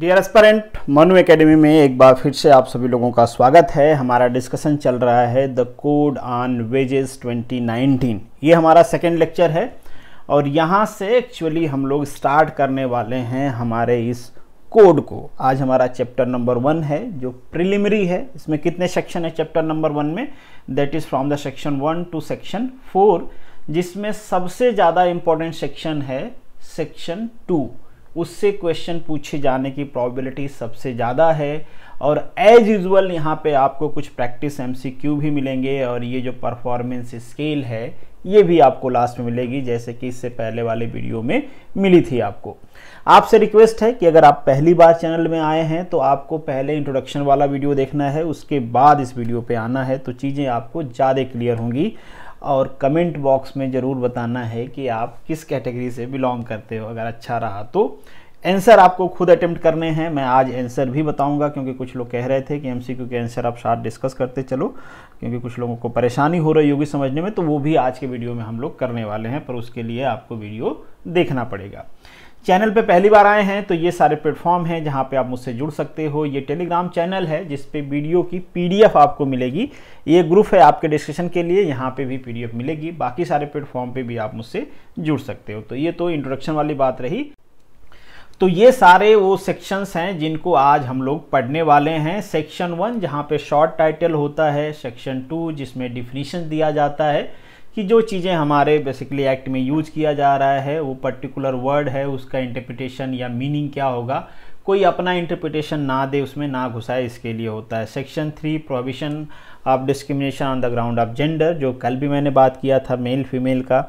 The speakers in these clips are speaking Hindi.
डियर एस्परेंट मनु एकेडमी में एक बार फिर से आप सभी लोगों का स्वागत है हमारा डिस्कशन चल रहा है द कोड ऑन वेजेस 2019 ये हमारा सेकेंड लेक्चर है और यहाँ से एक्चुअली हम लोग स्टार्ट करने वाले हैं हमारे इस कोड को आज हमारा चैप्टर नंबर वन है जो प्रिलिमरी है इसमें कितने सेक्शन है चैप्टर नंबर वन में that is from the section one two section four जिसमें सबसे ज़्यादा इम्पोर्टेंट सेक्शन है सेक्शन टू उससे क्वेश्चन पूछे जाने की प्रॉबिलिटी सबसे ज़्यादा है और एज यूजल यहाँ पे आपको कुछ प्रैक्टिस एमसीक्यू भी मिलेंगे और ये जो परफॉर्मेंस स्केल है ये भी आपको लास्ट में मिलेगी जैसे कि इससे पहले वाले वीडियो में मिली थी आपको आपसे रिक्वेस्ट है कि अगर आप पहली बार चैनल में आए हैं तो आपको पहले इंट्रोडक्शन वाला वीडियो देखना है उसके बाद इस वीडियो पे आना है तो चीज़ें आपको ज़्यादा क्लियर होंगी और कमेंट बॉक्स में ज़रूर बताना है कि आप किस कैटेगरी से बिलोंग करते हो अगर अच्छा रहा तो आंसर आपको खुद अटेम्प्ट करने हैं मैं आज आंसर भी बताऊंगा क्योंकि कुछ लोग कह रहे थे कि एमसीक्यू के आंसर आप साथ डिस्कस करते चलो क्योंकि कुछ लोगों को परेशानी हो रही होगी समझने में तो वो भी आज के वीडियो में हम लोग करने वाले हैं पर उसके लिए आपको वीडियो देखना पड़ेगा चैनल पे पहली बार आए हैं तो ये सारे प्लेटफॉर्म हैं जहाँ पे आप मुझसे जुड़ सकते हो ये टेलीग्राम चैनल है जिस पे वीडियो की पीडीएफ आपको मिलेगी ये ग्रुप है आपके डिस्कशन के लिए यहाँ पे भी पीडीएफ मिलेगी बाकी सारे प्लेटफॉर्म पे भी आप मुझसे जुड़ सकते हो तो ये तो इंट्रोडक्शन वाली बात रही तो ये सारे वो सेक्शंस हैं जिनको आज हम लोग पढ़ने वाले हैं सेक्शन वन जहाँ पे शॉर्ट टाइटल होता है सेक्शन टू जिसमें डिफिनीशन दिया जाता है कि जो चीज़ें हमारे बेसिकली एक्ट में यूज़ किया जा रहा है वो पर्टिकुलर वर्ड है उसका इंटरप्रिटेशन या मीनिंग क्या होगा कोई अपना इंटरप्रिटेशन ना दे उसमें ना घुसाए इसके लिए होता है section three provision of discrimination on the ground of gender जो कल भी मैंने बात किया था मेल फीमेल का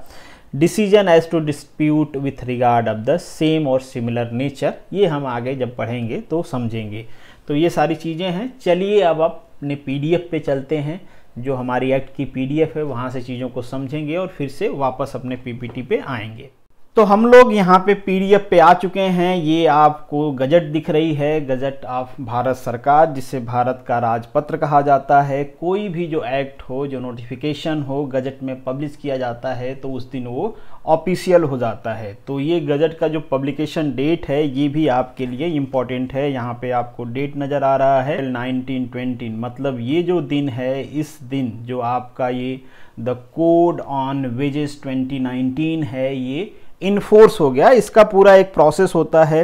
decision as to dispute with regard of the same और सिमिलर नेचर ये हम आगे जब पढ़ेंगे तो समझेंगे तो ये सारी चीज़ें हैं चलिए अब अपने पी पे चलते हैं जो हमारी एक्ट की पीडीएफ है वहाँ से चीज़ों को समझेंगे और फिर से वापस अपने पीपीटी पे आएंगे तो हम लोग यहाँ पे पीडीएफ पे आ चुके हैं ये आपको गजट दिख रही है गजट ऑफ भारत सरकार जिसे भारत का राजपत्र कहा जाता है कोई भी जो एक्ट हो जो नोटिफिकेशन हो गजट में पब्लिश किया जाता है तो उस दिन वो ऑफिशियल हो जाता है तो ये गजट का जो पब्लिकेशन डेट है ये भी आपके लिए इम्पॉर्टेंट है यहाँ पे आपको डेट नज़र आ रहा है नाइनटीन ट्वेंटी मतलब ये जो दिन है इस दिन जो आपका ये the code on wages twenty है ये इन्फोर्स हो गया इसका पूरा एक प्रोसेस होता है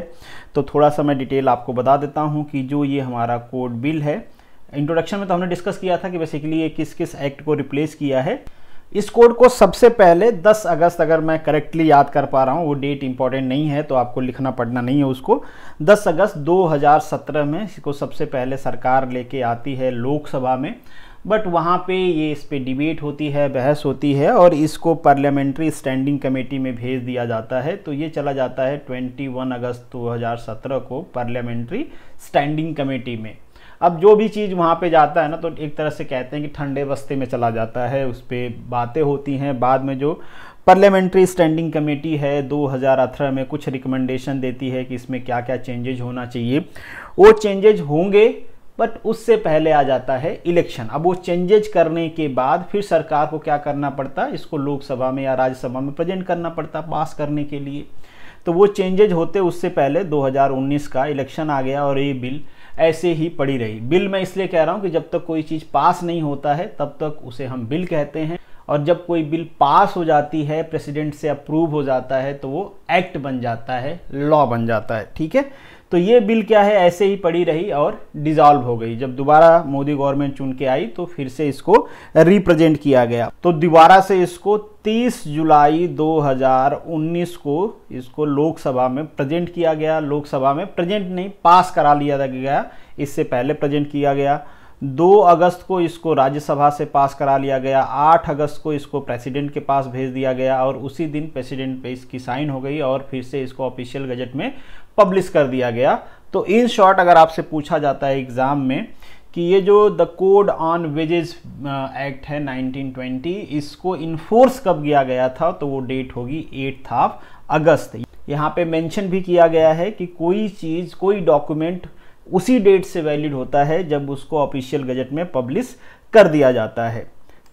तो थोड़ा सा मैं डिटेल आपको बता देता हूँ कि जो ये हमारा कोड बिल है इंट्रोडक्शन में तो हमने डिस्कस किया था कि बेसिकली ये किस किस एक्ट को रिप्लेस किया है इस कोड को सबसे पहले 10 अगस्त अगर मैं करेक्टली याद कर पा रहा हूँ वो डेट इंपॉर्टेंट नहीं है तो आपको लिखना पढ़ना नहीं है उसको 10 अगस्त 2017 में इसको सबसे पहले सरकार लेके आती है लोकसभा में बट वहाँ पे ये इस पर डिबेट होती है बहस होती है और इसको पार्लियामेंट्री स्टैंडिंग कमेटी में भेज दिया जाता है तो ये चला जाता है 21 अगस्त 2017 को पार्लियामेंट्री स्टैंडिंग कमेटी में अब जो भी चीज़ वहाँ पे जाता है ना तो एक तरह से कहते हैं कि ठंडे बस्ते में चला जाता है उस पर बातें होती हैं बाद में जो पार्लियामेंट्री स्टैंडिंग कमेटी है 2018 में कुछ रिकमेंडेशन देती है कि इसमें क्या क्या चेंजेज होना चाहिए वो चेंजेज होंगे बट उससे पहले आ जाता है इलेक्शन अब वो चेंजेज करने के बाद फिर सरकार को क्या करना पड़ता इसको लोकसभा में या राज्यसभा में प्रेजेंट करना पड़ता पास करने के लिए तो वो चेंजेज होते उससे पहले 2019 का इलेक्शन आ गया और ये बिल ऐसे ही पड़ी रही बिल मैं इसलिए कह रहा हूँ कि जब तक कोई चीज़ पास नहीं होता है तब तक उसे हम बिल कहते हैं और जब कोई बिल पास हो जाती है प्रेसिडेंट से अप्रूव हो जाता है तो वो एक्ट बन जाता है लॉ बन जाता है ठीक है तो ये बिल क्या है ऐसे ही पड़ी रही और डिज़ॉल्व हो गई जब दोबारा मोदी गवर्नमेंट चुन के आई तो फिर से इसको रिप्रेजेंट किया गया तो दोबारा से इसको 30 जुलाई 2019 को इसको लोकसभा में प्रेजेंट किया गया लोकसभा में प्रेजेंट नहीं पास करा लिया गया इससे पहले प्रेजेंट किया गया दो अगस्त को इसको राज्यसभा से पास करा लिया गया आठ अगस्त को इसको प्रेसिडेंट के पास भेज दिया गया और उसी दिन प्रेसिडेंट पे इसकी साइन हो गई और फिर से इसको ऑफिशियल गजट में पब्लिश कर दिया गया तो इन शॉर्ट अगर आपसे पूछा जाता है एग्ज़ाम में कि ये जो the code on wages act है 1920 इसको इन्फोर्स कब किया गया था तो वो डेट होगी एट्थ ऑफ अगस्त यहाँ पे मेंशन भी किया गया है कि कोई चीज़ कोई डॉक्यूमेंट उसी डेट से वैलिड होता है जब उसको ऑफिशियल गजट में पब्लिश कर दिया जाता है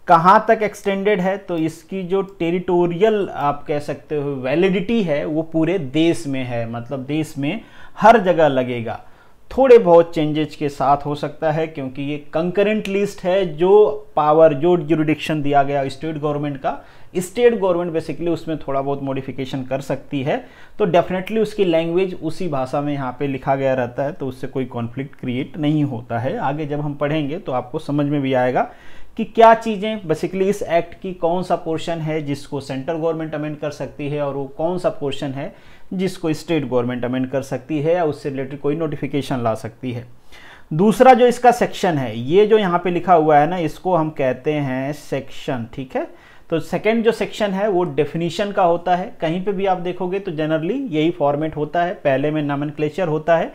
कहाँ तक एक्सटेंडेड है तो इसकी जो टेरिटोरियल आप कह सकते हो वैलिडिटी है वो पूरे देश में है मतलब देश में हर जगह लगेगा थोड़े बहुत चेंजेज के साथ हो सकता है क्योंकि ये कंकरेंट लिस्ट है जो पावर जो जुरिडिक्शन दिया गया स्टेट गवर्नमेंट का स्टेट गवर्नमेंट बेसिकली उसमें थोड़ा बहुत मॉडिफिकेशन कर सकती है तो डेफिनेटली उसकी लैंग्वेज उसी भाषा में यहाँ पे लिखा गया रहता है तो उससे कोई कॉन्फ्लिक्ट क्रिएट नहीं होता है आगे जब हम पढ़ेंगे तो आपको समझ में भी आएगा कि क्या चीज़ें बेसिकली इस एक्ट की कौन सा पोर्शन है जिसको सेंट्रल गवर्नमेंट अमेंड कर सकती है और वो कौन सा पोर्शन है जिसको स्टेट गवर्नमेंट अमेंड कर सकती है या उससे रिलेटेड कोई नोटिफिकेशन ला सकती है दूसरा जो इसका सेक्शन है ये जो यहाँ पे लिखा हुआ है ना इसको हम कहते हैं सेक्शन ठीक है तो सेकेंड जो सेक्शन है वो डेफिनीशन का होता है कहीं पे भी आप देखोगे तो जनरली यही फॉर्मेट होता है पहले में नमन होता है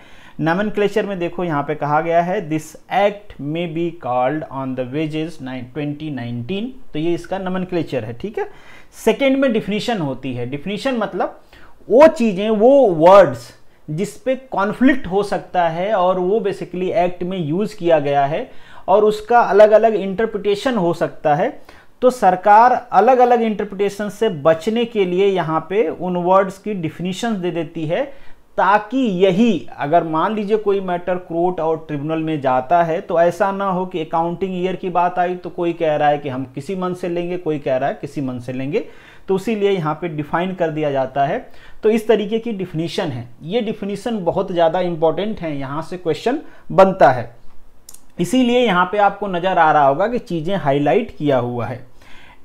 क्लेचर में देखो यहाँ पे कहा गया है this act may be called on the wages twenty nineteen तो ये इसका क्लेचर है ठीक है सेकेंड में डिफिनीशन होती है डिफिनीशन मतलब वो चीज़ें वो वर्ड्स जिस पे कॉन्फ्लिक्ट हो सकता है और वो बेसिकली एक्ट में यूज़ किया गया है और उसका अलग अलग इंटरप्रिटेशन हो सकता है तो सरकार अलग अलग इंटरप्रिटेशन से बचने के लिए यहाँ पे उन वर्ड्स की डिफिनीशन दे देती है ताकि यही अगर मान लीजिए कोई मैटर कोर्ट और ट्रिब्यूनल में जाता है तो ऐसा ना हो कि अकाउंटिंग ईयर की बात आई तो कोई कह रहा है कि हम किसी मंथ से लेंगे कोई कह रहा है किसी मंथ से लेंगे तो लिए यहाँ पे डिफाइन कर दिया जाता है तो इस तरीके की डिफिनीशन है ये डिफिनीशन बहुत ज़्यादा इंपॉर्टेंट है यहाँ से क्वेश्चन बनता है इसीलिए यहाँ पे आपको नज़र आ रहा होगा कि चीज़ें हाईलाइट किया हुआ है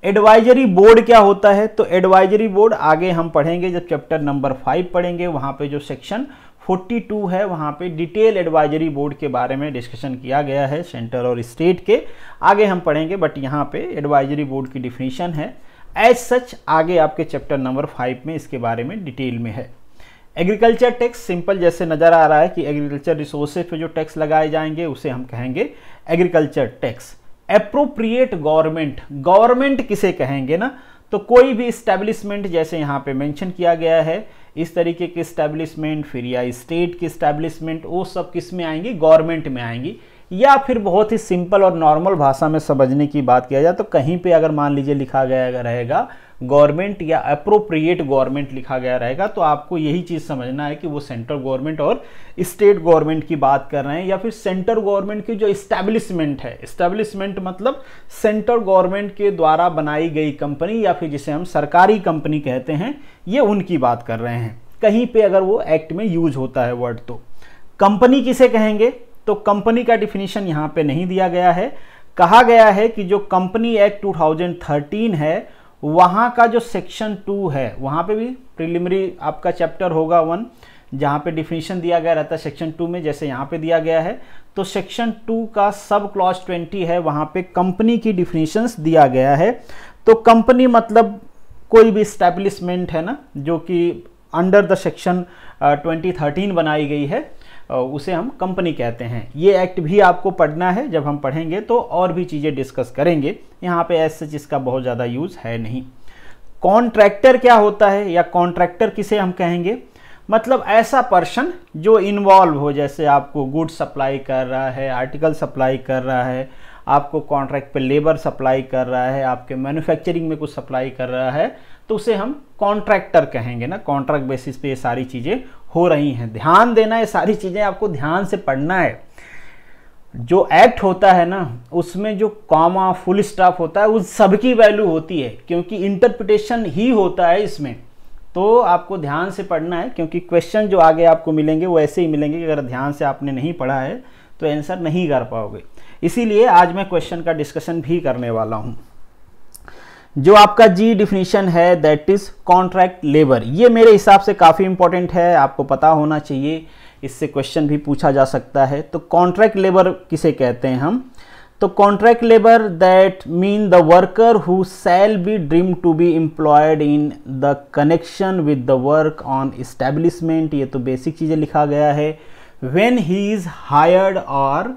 एडवाइजरी बोर्ड क्या होता है तो एडवाइजरी बोर्ड आगे हम पढ़ेंगे जब चैप्टर नंबर फाइव पढ़ेंगे वहाँ पे जो सेक्शन 42 है वहाँ पे डिटेल एडवाइजरी बोर्ड के बारे में डिस्कशन किया गया है सेंटर और स्टेट के आगे हम पढ़ेंगे बट यहाँ पे एडवाइजरी बोर्ड की डिफिनीशन है एज सच आगे आपके चैप्टर नंबर फाइव में इसके बारे में डिटेल में है एग्रीकल्चर टैक्स सिंपल जैसे नज़र आ रहा है कि एग्रीकल्चर रिसोर्सेज पे जो टैक्स लगाए जाएंगे उसे हम कहेंगे agriculture tax appropriate government government किसे कहेंगे ना तो कोई भी इस्टेब्लिशमेंट जैसे यहाँ पे मेंशन किया गया है इस तरीके के इस्टेब्लिशमेंट फिर या स्टेट की इस्टेब्लिशमेंट वो सब किस में आएंगी गवर्नमेंट में आएंगी या फिर बहुत ही सिंपल और नॉर्मल भाषा में समझने की बात किया जाए तो कहीं पे अगर मान लीजिए लिखा गया रहेगा गवर्नमेंट या अप्रोप्रिएट गवर्नमेंट लिखा गया रहेगा तो आपको यही चीज़ समझना है कि वो सेंट्रल गवर्नमेंट और स्टेट गवर्नमेंट की बात कर रहे हैं या फिर सेंट्रल गवर्नमेंट की जो इस्टेब्लिशमेंट है इस्टेब्लिशमेंट मतलब सेंट्रल गवर्नमेंट के द्वारा बनाई गई कंपनी या फिर जिसे हम सरकारी कंपनी कहते हैं ये उनकी बात कर रहे हैं कहीं पर अगर वो एक्ट में यूज होता है वर्ड तो कंपनी किसे कहेंगे तो कंपनी का डिफिनीशन यहाँ पर नहीं दिया गया है कहा गया है कि जो कंपनी एक्ट 2013 है वहाँ का जो सेक्शन टू है वहाँ पे भी प्रिलिमिनरी आपका चैप्टर होगा वन जहाँ पे डिफिनीशन दिया गया रहता है सेक्शन टू में जैसे यहाँ पे दिया गया है तो सेक्शन टू का सब क्लॉज ट्वेंटी है वहाँ पे कंपनी की डिफिनीशंस दिया गया है तो कंपनी मतलब कोई भी स्टैब्लिशमेंट है ना जो कि under the section twenty thirteen बनाई गई है उसे हम कंपनी कहते हैं ये एक्ट भी आपको पढ़ना है जब हम पढ़ेंगे तो और भी चीज़ें डिस्कस करेंगे यहाँ पे ऐसे सच बहुत ज़्यादा यूज़ है नहीं कॉन्ट्रैक्टर क्या होता है या कॉन्ट्रैक्टर किसे हम कहेंगे मतलब ऐसा पर्सन जो इन्वॉल्व हो जैसे आपको गुड सप्लाई कर रहा है आर्टिकल सप्लाई कर रहा है आपको कॉन्ट्रैक्ट पे लेबर सप्लाई कर रहा है आपके मैन्युफैक्चरिंग में कुछ सप्लाई कर रहा है तो उसे हम कॉन्ट्रैक्टर कहेंगे ना कॉन्ट्रैक्ट बेसिस पे ये सारी चीज़ें हो रही हैं ध्यान देना ये सारी चीज़ें आपको ध्यान से पढ़ना है जो एक्ट होता है ना उसमें जो कॉमा फुल स्टाफ होता है उस सबकी वैल्यू होती है क्योंकि इंटरप्रिटेशन ही होता है इसमें तो आपको ध्यान से पढ़ना है क्योंकि क्वेश्चन जो आगे आपको मिलेंगे वो ऐसे ही मिलेंगे कि अगर ध्यान से आपने नहीं पढ़ा है तो आंसर नहीं कर पाओगे इसीलिए आज मैं क्वेश्चन का डिस्कशन भी करने वाला हूँ जो आपका जी डिफिनीशन है दैट इज कॉन्ट्रैक्ट लेबर ये मेरे हिसाब से काफ़ी इंपॉर्टेंट है आपको पता होना चाहिए इससे क्वेश्चन भी पूछा जा सकता है तो कॉन्ट्रैक्ट लेबर किसे कहते हैं हम तो contract labour that mean the worker who shall be ड्रीम to be employed in the connection with the work on establishment ये तो बेसिक चीज़ें लिखा गया है वेन ही इज़ हायर्ड और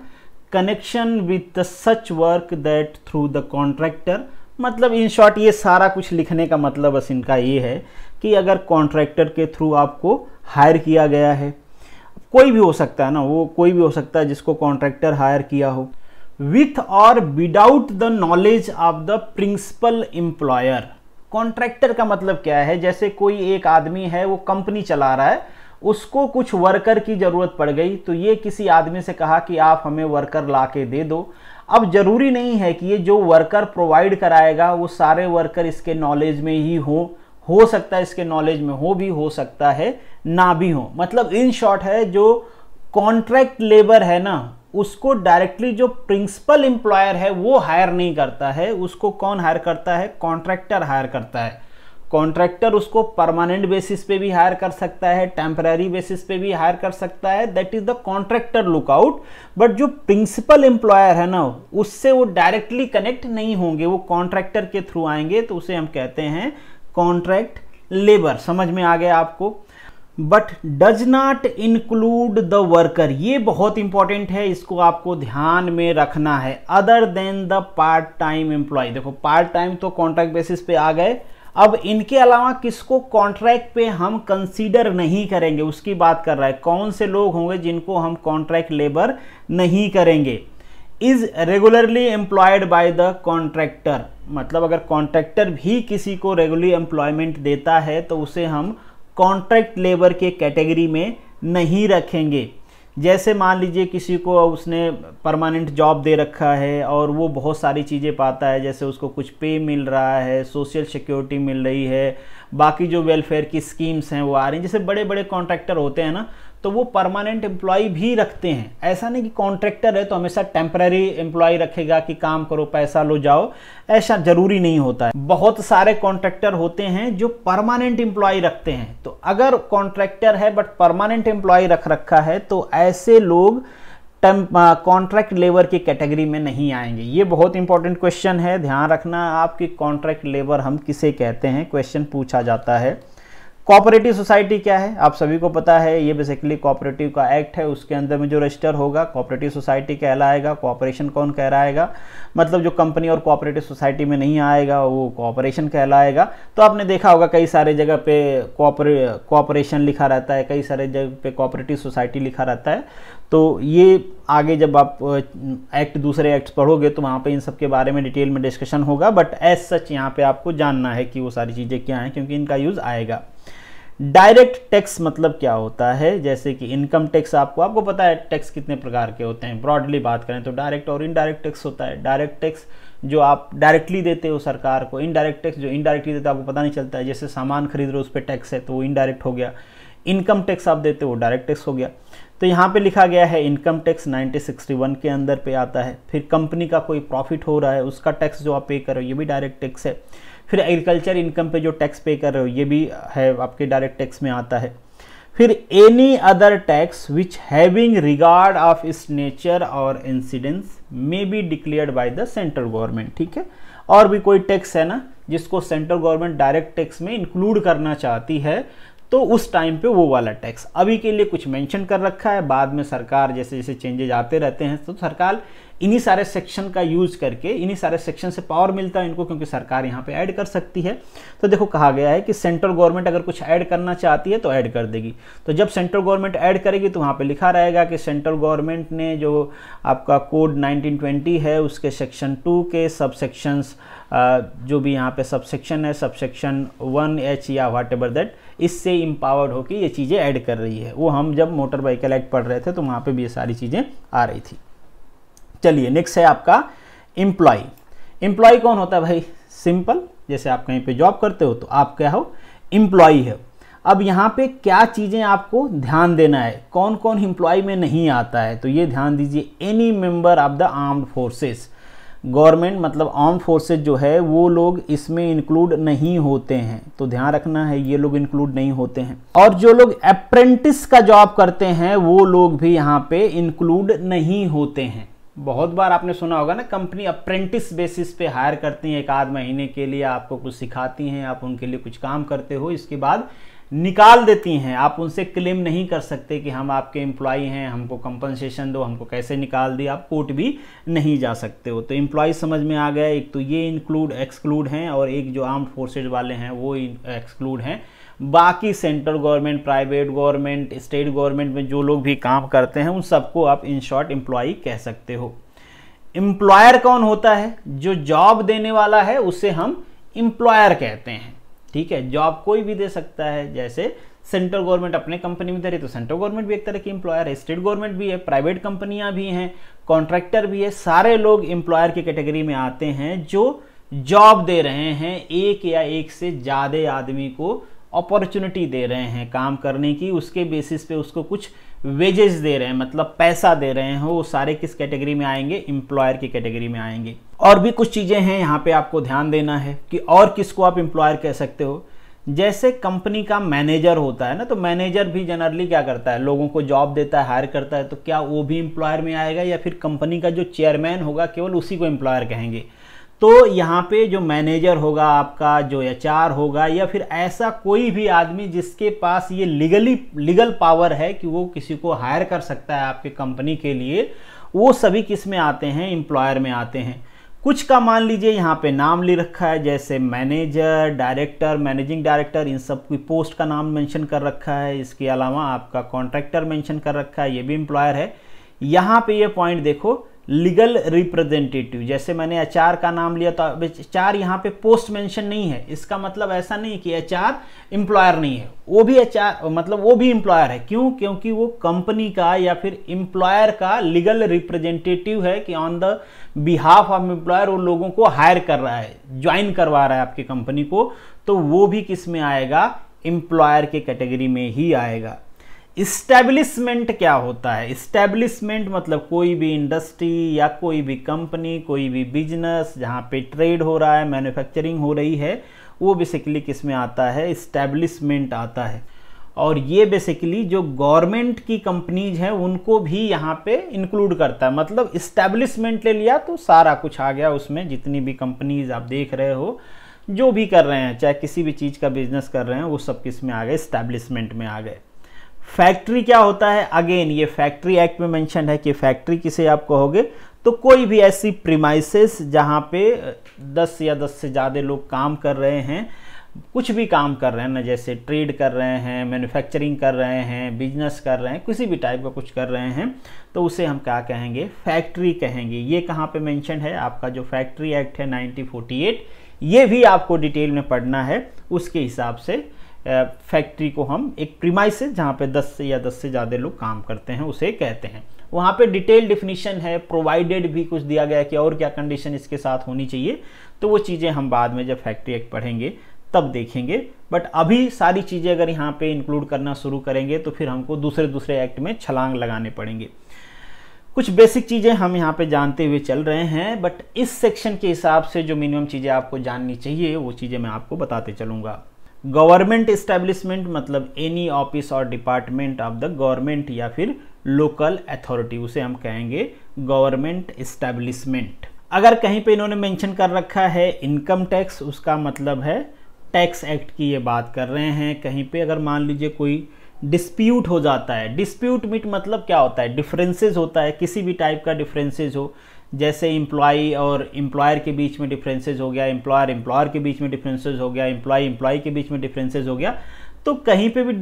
connection with the such work that through the contractor मतलब इन शॉर्ट ये सारा कुछ लिखने का मतलब बस इनका ये है कि अगर कॉन्ट्रैक्टर के थ्रू आपको हायर किया गया है कोई भी हो सकता है ना वो कोई भी हो सकता है जिसको कॉन्ट्रैक्टर हायर किया हो विथ और without the knowledge of the principal employer contractor का मतलब क्या है जैसे कोई एक आदमी है वो कंपनी चला रहा है उसको कुछ वर्कर की ज़रूरत पड़ गई तो ये किसी आदमी से कहा कि आप हमें वर्कर ला के दे दो अब जरूरी नहीं है कि ये जो वर्कर प्रोवाइड कराएगा वो सारे वर्कर इसके नॉलेज में ही हो हो सकता है इसके नॉलेज में हो भी हो सकता है ना भी हो मतलब इन शॉर्ट है जो कॉन्ट्रैक्ट लेबर है ना उसको डायरेक्टली जो प्रिंसिपल एम्प्लॉयर है वो हायर नहीं करता है उसको कौन हायर करता है कॉन्ट्रैक्टर हायर करता है कॉन्ट्रैक्टर उसको परमानेंट बेसिस पे भी हायर कर सकता है टेम्पररी बेसिस पे भी हायर कर सकता है that is the contractor lookout but जो प्रिंसिपल एम्प्लॉयर है ना उससे वो डायरेक्टली कनेक्ट नहीं होंगे वो कॉन्ट्रैक्टर के थ्रू आएंगे तो उसे हम कहते हैं कॉन्ट्रैक्ट लेबर समझ में आ गया आपको but does not include the worker ये बहुत इंपॉर्टेंट है इसको आपको ध्यान में रखना है other than the part time employ देखो पार्ट टाइम तो कॉन्ट्रैक्ट बेसिस पे आ गए अब इनके अलावा किसको कॉन्ट्रैक्ट पे हम कंसीडर नहीं करेंगे उसकी बात कर रहा है कौन से लोग होंगे जिनको हम कॉन्ट्रैक्ट लेबर नहीं करेंगे is regularly employed by the contractor मतलब अगर कॉन्ट्रैक्टर भी किसी को रेगुलर एम्प्लॉयमेंट देता है तो उसे हम कॉन्ट्रैक्ट लेबर के कैटेगरी में नहीं रखेंगे जैसे मान लीजिए किसी को उसने परमानेंट जॉब दे रखा है और वो बहुत सारी चीज़ें पाता है जैसे उसको कुछ पे मिल रहा है सोशल सिक्योरिटी मिल रही है बाकी जो वेलफेयर की स्कीम्स हैं वो आ रही हैं जैसे बड़े बड़े कॉन्ट्रैक्टर होते हैं ना तो वो परमानेंट एम्प्लॉय भी रखते हैं ऐसा नहीं कि कॉन्ट्रैक्टर है तो हमेशा टेम्प्रेरी एम्प्लॉय रखेगा कि काम करो पैसा लो जाओ ऐसा जरूरी नहीं होता है बहुत सारे कॉन्ट्रैक्टर होते हैं जो परमानेंट एम्प्लॉय रखते हैं तो अगर कॉन्ट्रैक्टर है बट परमानेंट एम्प्लॉय रख रखा है तो ऐसे लोग कॉन्ट्रैक्ट लेबर की कैटेगरी में नहीं आएंगे ये बहुत इंपॉर्टेंट क्वेश्चन है ध्यान रखना आपकी कॉन्ट्रैक्ट लेबर हम किसे कहते हैं क्वेश्चन पूछा जाता है कॉपरेटिव सोसाइटी क्या है आप सभी को पता है ये बेसिकली कॉपरेटिव का एक्ट है उसके अंदर में जो रजिस्टर होगा कॉपरेटिव सोसाइटी कहलाएगा कॉपरेशन कौन कहलाएगा मतलब जो कंपनी और कॉपरेटिव सोसाइटी में नहीं आएगा वो कॉपरेशन कहलाएगा तो आपने देखा होगा कई सारे जगह पे कॉपरे कॉपरेशन लिखा रहता है कई सारे जगह पे कॉपरेटिव सोसाइटी लिखा रहता है तो ये आगे जब आप एक्ट दूसरे एक्ट पढ़ोगे तो वहाँ पे इन सब के बारे में डिटेल में डिस्कशन होगा बट एज सच यहाँ पे आपको जानना है कि वो सारी चीज़ें क्या हैं क्योंकि इनका यूज़ आएगा डायरेक्ट टैक्स मतलब क्या होता है जैसे कि इनकम टैक्स आपको आपको पता है टैक्स कितने प्रकार के होते हैं ब्रॉडली बात करें तो डायरेक्ट और इनडायरेक्ट टैक्स होता है डायरेक्ट टैक्स जो आप डायरेक्टली देते हो सरकार को इनडायरेक्ट टैक्स जो इनडायरेक्टली देते हो आपको पता नहीं चलता है जैसे सामान खरीद रहे हो उस पर टैक्स है तो वो इनडायरेक्ट हो गया इनकम टैक्स आप देते हो डायरेक्ट टैक्स हो गया तो यहाँ पे लिखा गया है इनकम टैक्स 1961 के अंदर पे आता है फिर कंपनी का कोई प्रॉफिट हो रहा है उसका टैक्स जो आप पे करो ये भी डायरेक्ट टैक्स है फिर एग्रीकल्चर इनकम पे जो टैक्स पे कर रहे हो ये भी है आपके डायरेक्ट टैक्स में आता है फिर any other tax which having regard of its nature और incidence may be declared by the central government ठीक है और भी कोई टैक्स है ना जिसको सेंट्रल गवर्नमेंट डायरेक्ट टैक्स में इंक्लूड करना चाहती है तो उस टाइम पे वो वाला टैक्स अभी के लिए कुछ मेंशन कर रखा है बाद में सरकार जैसे जैसे चेंजेज आते रहते हैं तो सरकार इन्हीं सारे सेक्शन का यूज़ करके इन्हीं सारे सेक्शन से पावर मिलता है इनको क्योंकि सरकार यहाँ पे ऐड कर सकती है तो देखो कहा गया है कि सेंट्रल गवर्नमेंट अगर कुछ ऐड करना चाहती है तो ऐड कर देगी तो जब सेंट्रल गवर्नमेंट ऐड करेगी तो वहाँ पे लिखा रहेगा कि सेंट्रल गवर्नमेंट ने जो आपका कोड 1920 है उसके सेक्शन टू के सब सेक्शंस जो भी यहाँ पे सबसेक्शन है सबसेक्शन वन एच या वाट एवर दैट इससे इम्पावर्ड होकर ये चीज़ें ऐड कर रही है वो हम जब मोटर व्हीकल एक्ट पढ़ रहे थे तो वहाँ पर भी ये सारी चीज़ें आ रही थी चलिए नेक्स्ट है आपका एम्प्लॉय एम्प्लॉय कौन होता है भाई सिंपल जैसे आप कहीं पे जॉब करते हो तो आप क्या हो इम्प्लॉय है अब यहाँ पे क्या चीज़ें आपको ध्यान देना है कौन कौन इम्प्लॉय में नहीं आता है तो ये ध्यान दीजिए any member of the armed forces government मतलब आर्म फोर्सेज जो है वो लोग इसमें इंक्लूड नहीं होते हैं तो ध्यान रखना है ये लोग इंक्लूड नहीं होते हैं और जो लोग अप्रेंटिस का जॉब करते हैं वो लोग भी यहाँ पे इंक्लूड नहीं होते हैं बहुत बार आपने सुना होगा ना कंपनी अप्रेंटिस बेसिस पे हायर करती है एक आध महीने के लिए आपको कुछ सिखाती हैं आप उनके लिए कुछ काम करते हो इसके बाद निकाल देती हैं आप उनसे क्लेम नहीं कर सकते कि हम आपके एम्प्लॉई हैं हमको कंपनसेशन दो हमको कैसे निकाल दिया आप कोर्ट भी नहीं जा सकते हो तो एम्प्लॉय समझ में आ गया एक तो ये इंक्लूड एक्सक्लूड हैं और एक जो आर्म्ड फोर्सेज वाले हैं वो एक्सक्लूड हैं बाकी central government private government state government में जो लोग भी काम करते हैं उन सबको आप इन शॉर्ट एम्प्लॉई कह सकते हो एम्प्लॉयर कौन होता है जो जॉब देने वाला है उसे हम एम्प्लॉयर कहते हैं ठीक है जॉब कोई भी दे सकता है जैसे सेंट्रल गवर्नमेंट अपने कंपनी में दे रही तो सेंट्रल गवर्नमेंट भी एक तरह की इंप्लॉयर है स्टेट गवर्नमेंट भी है प्राइवेट कंपनियां भी हैं कॉन्ट्रैक्टर भी है सारे लोग इंप्लॉयर की कैटेगरी में आते हैं जो जॉब दे रहे हैं एक या एक से ज़्यादा आदमी को अपॉर्चुनिटी दे रहे हैं काम करने की उसके बेसिस पे उसको कुछ वेजेस दे रहे हैं मतलब पैसा दे रहे हैं वो सारे किस कैटेगरी में आएंगे एम्प्लॉयर की कैटेगरी में आएंगे और भी कुछ चीज़ें हैं यहाँ पे आपको ध्यान देना है कि और किसको आप एम्प्लॉयर कह सकते हो जैसे कंपनी का मैनेजर होता है ना तो मैनेजर भी जनरली क्या करता है लोगों को जॉब देता है हायर करता है तो क्या वो भी एम्प्लॉयर में आएगा या फिर कंपनी का जो चेयरमैन होगा केवल उसी को एम्प्लॉयर कहेंगे तो यहाँ पे जो मैनेजर होगा आपका जो एच होगा या फिर ऐसा कोई भी आदमी जिसके पास ये लीगली लीगल पावर है कि वो किसी को हायर कर सकता है आपके कंपनी के लिए वो सभी किस में आते हैं एम्प्लॉयर में आते हैं कुछ का मान लीजिए यहाँ पे नाम ले रखा है जैसे मैनेजर डायरेक्टर मैनेजिंग डायरेक्टर इन सब की पोस्ट का नाम मेंशन कर रखा है इसके अलावा आपका कॉन्ट्रैक्टर मेंशन कर रखा है ये भी एम्प्लॉयर है यहाँ पे ये पॉइंट देखो लीगल रिप्रेजेंटेटिव जैसे मैंने एचआर का नाम लिया तो अब एचआर यहाँ पे पोस्ट मेंशन नहीं है इसका मतलब ऐसा नहीं कि एचआर एम्प्लॉयर नहीं है वो भी एचआर मतलब वो भी एम्प्लॉयर है क्यों क्योंकि वो कंपनी का या फिर एम्प्लॉयर का लीगल रिप्रेजेंटेटिव है कि on the behalf of employer वो लोगों को हायर कर रहा है ज्वाइन करवा रहा है आपकी कंपनी को तो वो भी किस में आएगा एम्प्लॉयर के कैटेगरी में ही आएगा इस्टेब्लिशमेंट क्या होता है इस्टेब्लिशमेंट मतलब कोई भी इंडस्ट्री या कोई भी कंपनी कोई भी बिजनेस जहाँ पे ट्रेड हो रहा है मैन्युफैक्चरिंग हो रही है वो बेसिकली किस में आता है इस्टेब्लिशमेंट आता है और ये बेसिकली जो गवर्नमेंट की कंपनीज हैं उनको भी यहाँ पे इंक्लूड करता है मतलब इस्टेब्लिशमेंट ले लिया तो सारा कुछ आ गया उसमें जितनी भी कंपनीज आप देख रहे हो जो भी कर रहे हैं चाहे किसी भी चीज़ का बिजनेस कर रहे हैं वो सब किस में आ गए इस्टेब्लिशमेंट में आ गए फैक्ट्री क्या होता है अगेन ये फैक्ट्री एक्ट में मेंशन है कि फैक्ट्री किसे आप कहोगे तो कोई भी ऐसी प्रीमाइसेस जहाँ पे 10 या 10 से ज़्यादा लोग काम कर रहे हैं कुछ भी काम कर रहे हैं ना जैसे ट्रेड कर रहे हैं मैन्युफैक्चरिंग कर रहे हैं बिजनेस कर रहे हैं किसी भी टाइप का कुछ कर रहे हैं तो उसे हम क्या कहेंगे फैक्ट्री कहेंगे ये कहाँ पे मेंशन है आपका जो फैक्ट्री एक्ट है 1948 ये भी आपको डिटेल में पढ़ना है उसके हिसाब से फैक्ट्री को हम एक प्रीमाइस जहाँ पे 10 से या 10 से ज़्यादा लोग काम करते हैं उसे कहते हैं वहाँ पे डिटेल डिफिनीशन है प्रोवाइडेड भी कुछ दिया गया कि और क्या कंडीशन इसके साथ होनी चाहिए तो वो चीज़ें हम बाद में जब फैक्ट्री एक्ट पढ़ेंगे तब देखेंगे बट अभी सारी चीज़ें अगर यहाँ पे इंक्लूड करना शुरू करेंगे तो फिर हमको दूसरे दूसरे एक्ट में छलांग लगाने पड़ेंगे कुछ बेसिक चीज़ें हम यहाँ पे जानते हुए चल रहे हैं बट इस सेक्शन के हिसाब से जो मिनिमम चीज़ें आपको जाननी चाहिए वो चीज़ें मैं आपको बताते चलूँगा गवर्नमेंट इस्टेब्लिशमेंट मतलब एनी ऑफिस और डिपार्टमेंट ऑफ द गवर्नमेंट या फिर लोकल अथॉरिटी उसे हम कहेंगे गवर्नमेंट इस्टेब्लिशमेंट अगर कहीं पे इन्होंने मेंशन कर रखा है इनकम टैक्स उसका मतलब है टैक्स एक्ट की ये बात कर रहे हैं कहीं पे अगर मान लीजिए कोई डिस्प्यूट हो जाता है डिस्प्यूट मिट मतलब क्या होता है डिफरेंसेस होता है किसी भी टाइप का डिफरेंसेस हो जैसे इम्प्लॉई और इम्प्लॉयर के बीच में डिफरेंसेज हो गया इम्प्लॉयर एम्प्लॉयर के बीच में डिफरेंसेज हो गया इम्प्लॉई एम्प्लॉय के बीच में डिफरेंसेज हो गया तो कहीं पे भी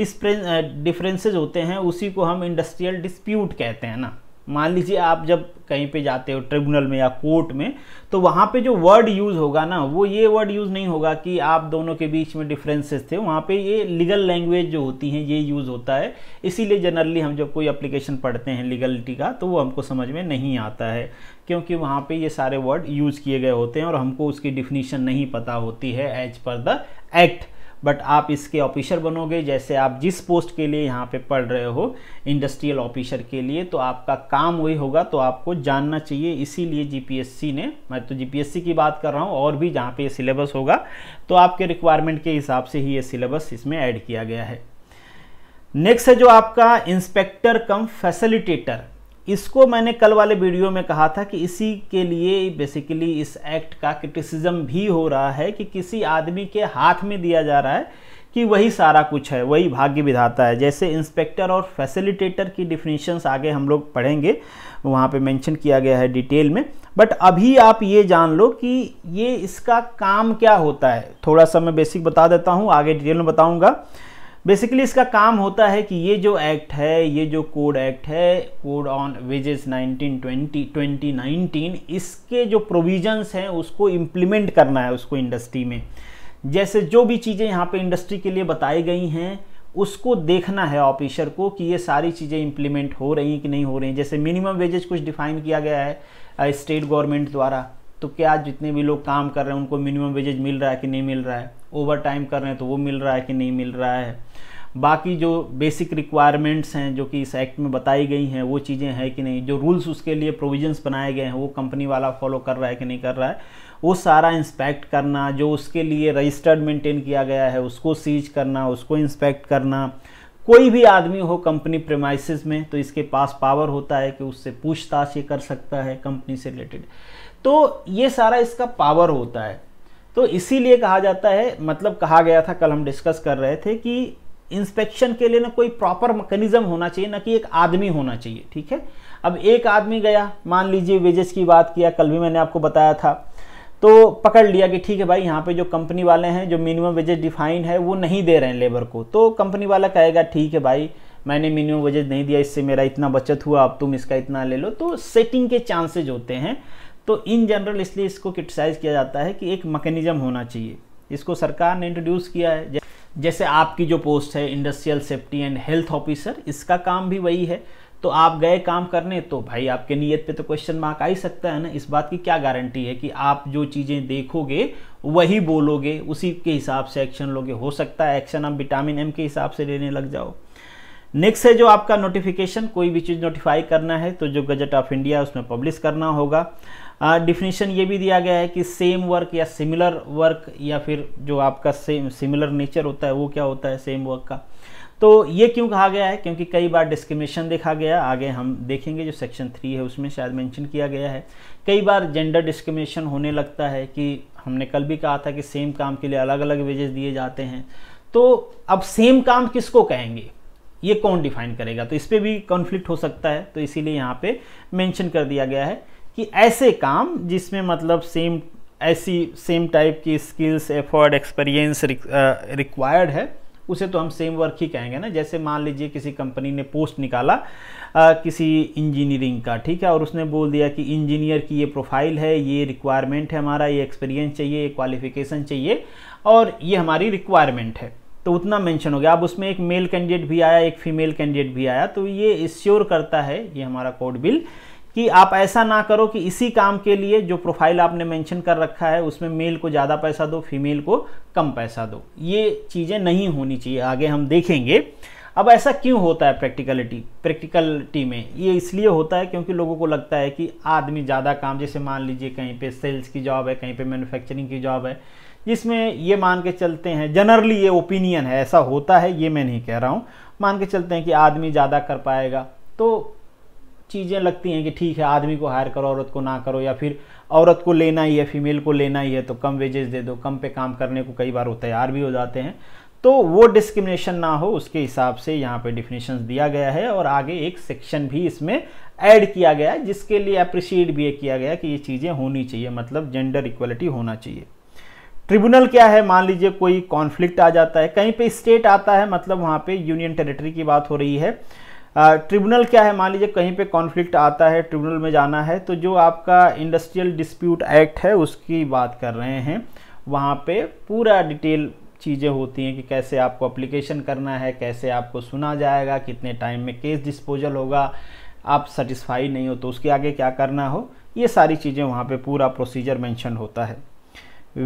डिफरेंसेज होते हैं उसी को हम इंडस्ट्रियल डिस्प्यूट कहते हैं ना मान लीजिए आप जब कहीं पे जाते हो ट्रिब्यूनल में या कोर्ट में तो वहाँ पे जो वर्ड यूज़ होगा ना वो ये वर्ड यूज़ नहीं होगा कि आप दोनों के बीच में डिफरेंसेस थे वहाँ पे ये लीगल लैंग्वेज जो होती है ये यूज़ होता है इसीलिए जनरली हम जब कोई एप्लीकेशन पढ़ते हैं लीगलिटी का तो वो हमको समझ में नहीं आता है क्योंकि वहाँ पर ये सारे वर्ड यूज़ किए गए होते हैं और हमको उसकी डिफिनीशन नहीं पता होती है as per the act but आप इसके ऑफिसर बनोगे जैसे आप जिस पोस्ट के लिए यहाँ पे पढ़ रहे हो इंडस्ट्रियल ऑफिसर के लिए तो आपका काम वही होगा तो आपको जानना चाहिए इसीलिए जीपीएससी ने मैं तो जीपीएससी की बात कर रहा हूँ और भी जहाँ पे ये सिलेबस होगा तो आपके रिक्वायरमेंट के हिसाब से ही ये सिलेबस इसमें ऐड किया गया है नेक्स्ट है जो आपका इंस्पेक्टर कम फैसिलिटेटर इसको मैंने कल वाले वीडियो में कहा था कि इसी के लिए बेसिकली इस एक्ट का क्रिटिसिज्म भी हो रहा है कि किसी आदमी के हाथ में दिया जा रहा है कि वही सारा कुछ है वही भाग्य विधाता है जैसे इंस्पेक्टर और फैसिलिटेटर की डिफिनीशंस आगे हम लोग पढ़ेंगे वहाँ पे मेंशन किया गया है डिटेल में बट अभी आप ये जान लो कि ये इसका काम क्या होता है थोड़ा सा मैं बेसिक बता देता हूँ आगे डिटेल में बताऊँगा बेसिकली इसका काम होता है कि ये जो एक्ट है ये जो कोड एक्ट है कोड ऑन वेजेस 1920 2019 इसके जो प्रोविजंस हैं उसको इम्प्लीमेंट करना है उसको इंडस्ट्री में जैसे जो भी चीज़ें यहाँ पे इंडस्ट्री के लिए बताई गई हैं उसको देखना है ऑफिसर को कि ये सारी चीज़ें इम्प्लीमेंट हो रही हैं कि नहीं हो रही हैं जैसे मिनिमम वेजेज कुछ डिफाइन किया गया है स्टेट गवर्नमेंट द्वारा तो क्या जितने भी लोग काम कर रहे हैं उनको मिनिमम वेजेज मिल रहा है कि नहीं मिल रहा है ओवर टाइम कर रहे हैं तो वो मिल रहा है कि नहीं मिल रहा है बाकी जो बेसिक रिक्वायरमेंट्स हैं जो कि इस एक्ट में बताई गई हैं वो चीज़ें हैं कि नहीं जो रूल्स उसके लिए प्रोविजंस बनाए गए हैं वो कंपनी वाला फॉलो कर रहा है कि नहीं कर रहा है वो सारा इंस्पेक्ट करना जो उसके लिए रजिस्टर्ड मेंटेन किया गया है उसको सीज करना उसको इंस्पेक्ट करना कोई भी आदमी हो कंपनी प्रेमाइसिस में तो इसके पास पावर होता है कि उससे पूछताछ ये कर सकता है कंपनी से रिलेटेड तो ये सारा इसका पावर होता है तो इसीलिए कहा जाता है मतलब कहा गया था कल हम डिस्कस कर रहे थे कि इंस्पेक्शन के लिए ना कोई प्रॉपर मैकेनिज्म होना चाहिए ना कि एक आदमी होना चाहिए ठीक है अब एक आदमी गया मान लीजिए वेजेस की बात किया कल भी मैंने आपको बताया था तो पकड़ लिया कि ठीक है भाई यहाँ पे जो कंपनी वाले हैं जो मिनिमम वेजेज डिफाइन है वो नहीं दे रहे हैं लेबर को तो कंपनी वाला कहेगा ठीक है भाई मैंने मिनिमम वेजेज नहीं दिया इससे मेरा इतना बचत हुआ अब तुम इसका इतना ले लो तो सेटिंग के चांसेज होते हैं तो इन जनरल इसलिए इसको क्रिटिसाइज़ किया जाता है कि एक मकैनिज़म होना चाहिए इसको सरकार ने इंट्रोड्यूस किया है जैसे आपकी जो पोस्ट है industrial safety and health officer इसका काम भी वही है तो आप गए काम करने तो भाई आपके नीयत पे तो क्वेश्चन मार्क आ ही सकता है ना इस बात की क्या गारंटी है कि आप जो चीज़ें देखोगे वही बोलोगे उसी के हिसाब से एक्शन लोगे हो सकता है एक्शन आप विटामिन एम के हिसाब से लेने लग जाओ नेक्स्ट है जो आपका नोटिफिकेशन कोई भी चीज़ नोटिफाई करना है तो जो गजट ऑफ इंडिया उसमें पब्लिश करना होगा डिफिनेशन ये भी दिया गया है कि सेम वर्क या सिमिलर वर्क या फिर जो आपका सेम सिमिलर नेचर होता है वो क्या होता है सेम वर्क का तो ये क्यों कहा गया है क्योंकि कई बार डिस्क्रिमिनेशन देखा गया आगे हम देखेंगे जो सेक्शन थ्री है उसमें शायद मेंशन किया गया है कई बार जेंडर डिस्क्रिमिनेशन होने लगता है कि हमने कल भी कहा था कि सेम काम के लिए अलग अलग वेजेस दिए जाते हैं तो अब सेम काम किसको कहेंगे ये कौन डिफाइन करेगा तो इस पर भी कॉन्फ्लिक्ट हो सकता है तो इसीलिए यहाँ पर मैंशन कर दिया गया है कि ऐसे काम जिसमें मतलब सेम ऐसी सेम टाइप की स्किल्स एफर्ट एक्सपीरियंस रिक्वायर्ड है उसे तो हम सेम वर्क ही कहेंगे ना जैसे मान लीजिए किसी कंपनी ने पोस्ट निकाला आ, किसी इंजीनियरिंग का ठीक है और उसने बोल दिया कि इंजीनियर की ये प्रोफाइल है ये रिक्वायरमेंट है हमारा ये एक्सपीरियंस चाहिए ये क्वालिफिकेशन चाहिए और ये हमारी रिक्वायरमेंट है तो उतना मेंशन हो गया अब उसमें एक मेल कैंडिडेट भी आया एक फीमेल कैंडिडेट भी आया तो ये श्योर करता है ये हमारा कोड बिल कि आप ऐसा ना करो कि इसी काम के लिए जो प्रोफाइल आपने मेंशन कर रखा है उसमें मेल को ज़्यादा पैसा दो फीमेल को कम पैसा दो ये चीज़ें नहीं होनी चाहिए आगे हम देखेंगे अब ऐसा क्यों होता है प्रैक्टिकलिटी प्रैक्टिकलिटी में ये इसलिए होता है क्योंकि लोगों को लगता है कि आदमी ज़्यादा काम जैसे मान लीजिए कहीं पे सेल्स की जॉब है कहीं पे मैन्युफैक्चरिंग की जॉब है जिसमें ये मान के चलते हैं जनरली ये ओपिनियन है ऐसा होता है ये मैं नहीं कह रहा हूँ मान के चलते हैं कि आदमी ज़्यादा कर पाएगा तो चीज़ें लगती हैं कि ठीक है आदमी को हायर करो औरत को ना करो या फिर औरत को लेना ही है फीमेल को लेना ही है तो कम वेजेस दे दो कम पे काम करने को कई बार वो तैयार भी हो जाते हैं तो वो डिस्क्रिमिनेशन ना हो उसके हिसाब से यहाँ पे डिफिनेशन दिया गया है और आगे एक सेक्शन भी इसमें ऐड किया गया है जिसके लिए अप्रिशिएट भी किया गया कि ये चीज़ें होनी चाहिए मतलब जेंडर इक्वलिटी होना चाहिए ट्रिब्यूनल क्या है मान लीजिए कोई कॉन्फ्लिक्ट आ जाता है कहीं पे स्टेट आता है मतलब वहाँ पे यूनियन टेरिटरी की बात हो रही है ट्रिब्यूनल क्या है मान लीजिए कहीं पे कॉन्फ्लिक्ट आता है ट्रिब्यूनल में जाना है तो जो आपका इंडस्ट्रियल डिस्प्यूट एक्ट है उसकी बात कर रहे हैं वहाँ पे पूरा डिटेल चीज़ें होती हैं कि कैसे आपको अप्लीकेशन करना है कैसे आपको सुना जाएगा कितने टाइम में केस डिस्पोजल होगा आप सेटिस्फाई नहीं हो तो उसके आगे क्या करना हो ये सारी चीज़ें वहाँ पर पूरा प्रोसीजर मैंशन होता है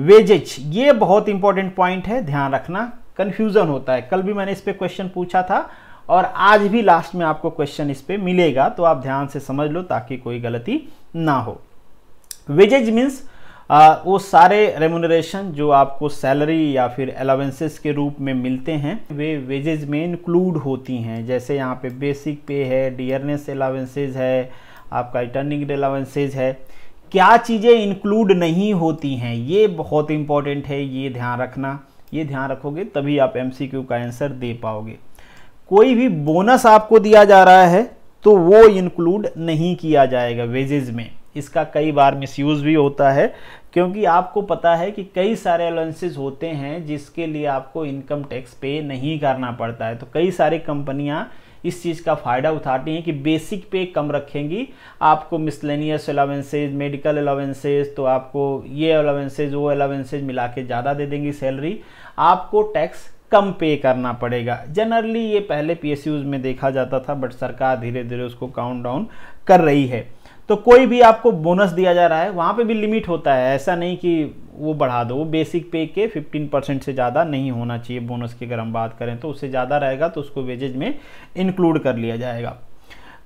वेजेज ये बहुत इंपॉर्टेंट पॉइंट है ध्यान रखना कन्फ्यूज़न होता है कल भी मैंने इस पर क्वेश्चन पूछा था और आज भी लास्ट में आपको क्वेश्चन इस पर मिलेगा तो आप ध्यान से समझ लो ताकि कोई गलती ना हो वेजेज मीन्स वो सारे रेमोनरेशन जो आपको सैलरी या फिर अलावेंसेस के रूप में मिलते हैं वे वेजेज में इंक्लूड होती हैं जैसे यहाँ पे बेसिक पे है डियरनेस अलावेंसेज है आपका रिटर्निंग अलावेंसेज है क्या चीज़ें इंक्लूड नहीं होती हैं ये बहुत इंपॉर्टेंट है ये ध्यान रखना ये ध्यान रखोगे तभी आप एम का आंसर दे पाओगे कोई भी बोनस आपको दिया जा रहा है तो वो इंक्लूड नहीं किया जाएगा वेजेज में इसका कई बार मिसयूज़ भी होता है क्योंकि आपको पता है कि कई सारे अलाउंसेज होते हैं जिसके लिए आपको इनकम टैक्स पे नहीं करना पड़ता है तो कई सारी कंपनियां इस चीज़ का फ़ायदा उठाती हैं कि बेसिक पे कम रखेंगी आपको मिसलेनियस अलाउंसेज मेडिकल अलाउंसेज तो आपको ये अलाउंसेज वो अलाउंसेज मिला के ज़्यादा दे देंगी सैलरी आपको टैक्स कम पे करना पड़ेगा जनरली ये पहले पी में देखा जाता था बट सरकार धीरे धीरे उसको काउंट डाउन कर रही है तो कोई भी आपको बोनस दिया जा रहा है वहाँ पे भी लिमिट होता है ऐसा नहीं कि वो बढ़ा दो वो बेसिक पे के 15 परसेंट से ज़्यादा नहीं होना चाहिए बोनस की अगर हम बात करें तो उससे ज़्यादा रहेगा तो उसको वेजेज में इंक्लूड कर लिया जाएगा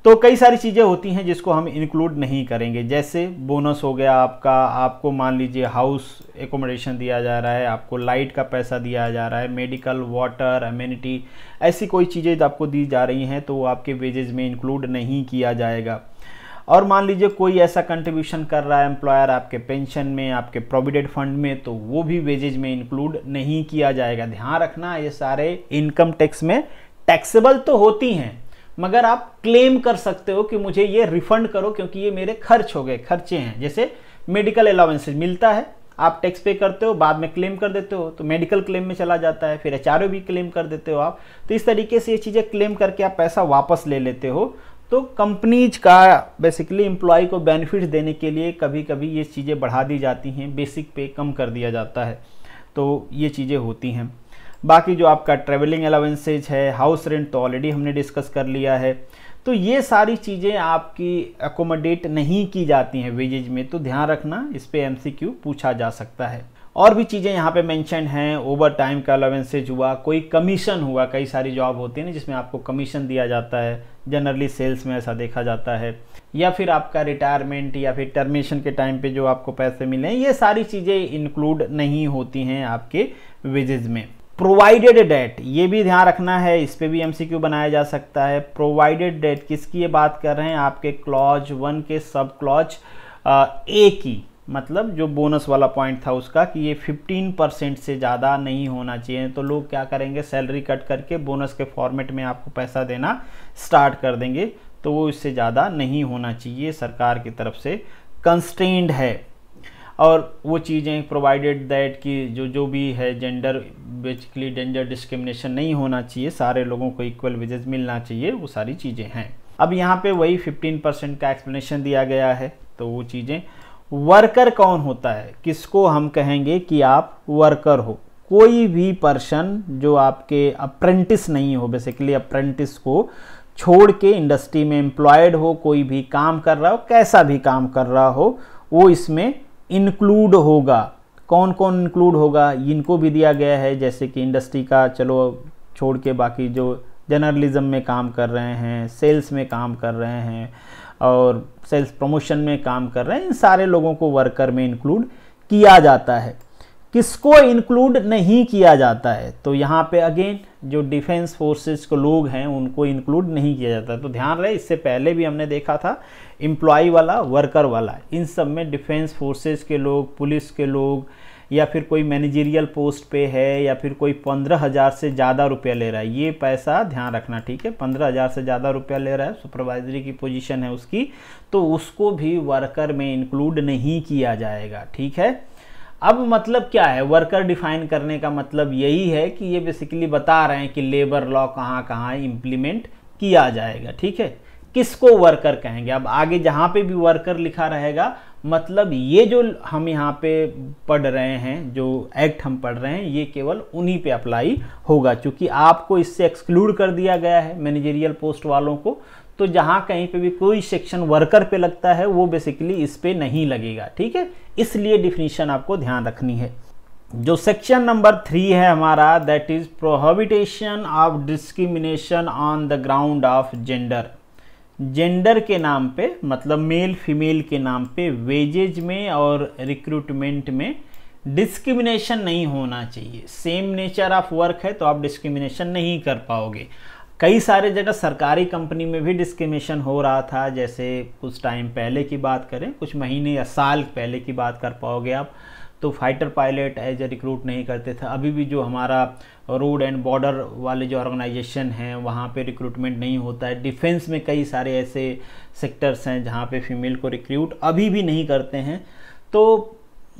तो कई सारी चीज़ें होती हैं जिसको हम इंक्लूड नहीं करेंगे जैसे बोनस हो गया आपका आपको मान लीजिए हाउस एकोमोडेशन दिया जा रहा है आपको लाइट का पैसा दिया जा रहा है मेडिकल वाटर अम्यूनिटी ऐसी कोई चीज़ें आपको दी जा रही हैं तो वो आपके वेजेज में इंक्लूड नहीं किया जाएगा और मान लीजिए कोई ऐसा कंट्रीब्यूशन कर रहा है एम्प्लॉयर आपके पेंशन में आपके प्रोविडेंट फंड में तो वो भी वेजेज में इंक्लूड नहीं किया जाएगा ध्यान रखना ये सारे इनकम टैक्स में टैक्सेबल तो होती हैं मगर आप क्लेम कर सकते हो कि मुझे ये रिफंड करो क्योंकि ये मेरे खर्च हो गए खर्चे हैं जैसे मेडिकल अलाउंस मिलता है आप टैक्स पे करते हो बाद में क्लेम कर देते हो तो मेडिकल क्लेम में चला जाता है फिर एच भी क्लेम कर देते हो आप तो इस तरीके से ये चीज़ें क्लेम करके आप पैसा वापस ले लेते हो तो कंपनीज का बेसिकली एम्प्लॉय को बेनिफिट्स देने के लिए कभी कभी ये चीज़ें बढ़ा दी जाती हैं बेसिक पे कम कर दिया जाता है तो ये चीज़ें होती हैं बाकी जो आपका ट्रेवलिंग अलावेंसेज है हाउस रेंट तो ऑलरेडी हमने डिस्कस कर लिया है तो ये सारी चीज़ें आपकी एकोमोडेट नहीं की जाती हैं वेजेज में तो ध्यान रखना इस पर एम पूछा जा सकता है और भी चीज़ें यहाँ पे मेंशन हैं ओवर टाइम का अलावेंसेज हुआ कोई कमीशन हुआ कई सारी जॉब होती है ना जिसमें आपको कमीशन दिया जाता है जनरली सेल्स में ऐसा देखा जाता है या फिर आपका रिटायरमेंट या फिर टर्मिनेशन के टाइम पे जो आपको पैसे मिले ये सारी चीज़ें इंक्लूड नहीं होती हैं आपके विजेज में प्रोवाइडेड डेट ये भी ध्यान रखना है इस पर भी एमसीक्यू बनाया जा सकता है प्रोवाइडेड डेट किसकी ये बात कर रहे हैं आपके क्लॉज वन के सब क्लॉज ए की मतलब जो बोनस वाला पॉइंट था उसका कि ये 15 परसेंट से ज़्यादा नहीं होना चाहिए तो लोग क्या करेंगे सैलरी कट करके बोनस के फॉर्मेट में आपको पैसा देना स्टार्ट कर देंगे तो वो इससे ज़्यादा नहीं होना चाहिए सरकार की तरफ से कंस्टेंड है और वो चीज़ें प्रोवाइडेड दैट कि जो जो भी है जेंडर बेसिकली जेंडर डिस्क्रिमिनेशन नहीं होना चाहिए सारे लोगों को इक्वल विजेज मिलना चाहिए वो सारी चीज़ें हैं अब यहाँ पे वही 15 परसेंट का एक्सप्लेनेशन दिया गया है तो वो चीज़ें वर्कर कौन होता है किसको हम कहेंगे कि आप वर्कर हो कोई भी पर्सन जो आपके अप्रेंटिस नहीं हो बेसिकली अप्रेंटिस को छोड़ के इंडस्ट्री में एम्प्लॉयड हो कोई भी काम कर रहा हो कैसा भी काम कर रहा हो वो इसमें इंक्लूड होगा कौन कौन इंक्लूड होगा इनको भी दिया गया है जैसे कि इंडस्ट्री का चलो छोड़ के बाकी जो जर्नलिज्म में काम कर रहे हैं सेल्स में काम कर रहे हैं और सेल्स प्रमोशन में काम कर रहे हैं इन सारे लोगों को वर्कर में इंक्लूड किया जाता है किसको इंक्लूड नहीं किया जाता है तो यहाँ पे अगेन जो डिफेंस फोर्सेस के लोग हैं उनको इंक्लूड नहीं किया जाता तो ध्यान रहे इससे पहले भी हमने देखा था एम्प्लॉय वाला वर्कर वाला इन सब में डिफेंस फोर्सेस के लोग पुलिस के लोग या फिर कोई मैनेजरियल पोस्ट पे है या फिर कोई पंद्रह हज़ार से ज़्यादा रुपया ले रहा है ये पैसा ध्यान रखना ठीक है पंद्रह हज़ार से ज़्यादा रुपया ले रहा है सुपरवाइजरी की पोजीशन है उसकी तो उसको भी वर्कर में इंक्लूड नहीं किया जाएगा ठीक है अब मतलब क्या है वर्कर डिफाइन करने का मतलब यही है कि ये बेसिकली बता रहे हैं कि लेबर लॉ कहाँ कहाँ इम्प्लीमेंट किया जाएगा ठीक है किसको वर्कर कहेंगे अब आगे जहाँ पे भी वर्कर लिखा रहेगा मतलब ये जो हम यहाँ पे पढ़ रहे हैं जो एक्ट हम पढ़ रहे हैं ये केवल उन्हीं पे अप्लाई होगा क्योंकि आपको इससे एक्सक्लूड कर दिया गया है मैनेजरियल पोस्ट वालों को तो जहाँ कहीं पे भी कोई सेक्शन वर्कर पे लगता है वो बेसिकली इस पर नहीं लगेगा ठीक है इसलिए डिफिनीशन आपको ध्यान रखनी है जो सेक्शन नंबर थ्री है हमारा that is prohibition of discrimination on the ground of gender gender के नाम पे मतलब मेल फीमेल के नाम पे वेजेज में और रिक्रूटमेंट में डिस्क्रिमिनेशन नहीं होना चाहिए सेम नेचर ऑफ वर्क है तो आप डिस्क्रिमिनेशन नहीं कर पाओगे कई सारे जगह सरकारी कंपनी में भी डिस्क्रिमिनेशन हो रहा था जैसे कुछ टाइम पहले की बात करें कुछ महीने या साल पहले की बात कर पाओगे आप तो fighter pilot as a recruit नहीं करते थे अभी भी जो हमारा रोड एंड बॉर्डर वाले जो ऑर्गेनाइजेशन हैं वहाँ पे रिक्रूटमेंट नहीं होता है डिफेंस में कई सारे ऐसे सेक्टर्स हैं जहाँ पे फीमेल को रिक्रूट अभी भी नहीं करते हैं तो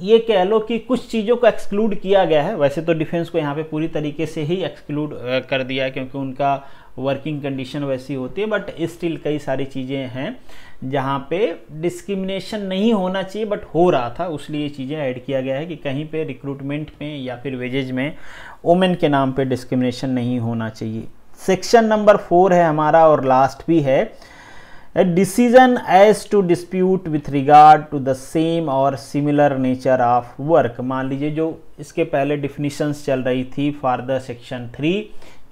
ये कह लो कि कुछ चीज़ों को एक्सक्लूड किया गया है वैसे तो डिफेंस को यहाँ पे पूरी तरीके से ही एक्सक्लूड कर दिया है क्योंकि उनका वर्किंग कंडीशन वैसी होती है बट स्टिल कई सारी चीज़ें हैं जहाँ पे डिस्क्रिमिनेशन नहीं होना चाहिए बट हो रहा था उसलिए ये चीज़ें ऐड किया गया है कि कहीं पे रिक्रूटमेंट में या फिर वेजेज में वोमेन के नाम पे डिस्क्रिमिनेशन नहीं होना चाहिए सेक्शन नंबर फोर है हमारा और लास्ट भी है decision as to dispute with regard to the same और सिमिलर नेचर ऑफ वर्क मान लीजिए जो इसके पहले डिफिनीशंस चल रही थी फॉर द सेक्शन थ्री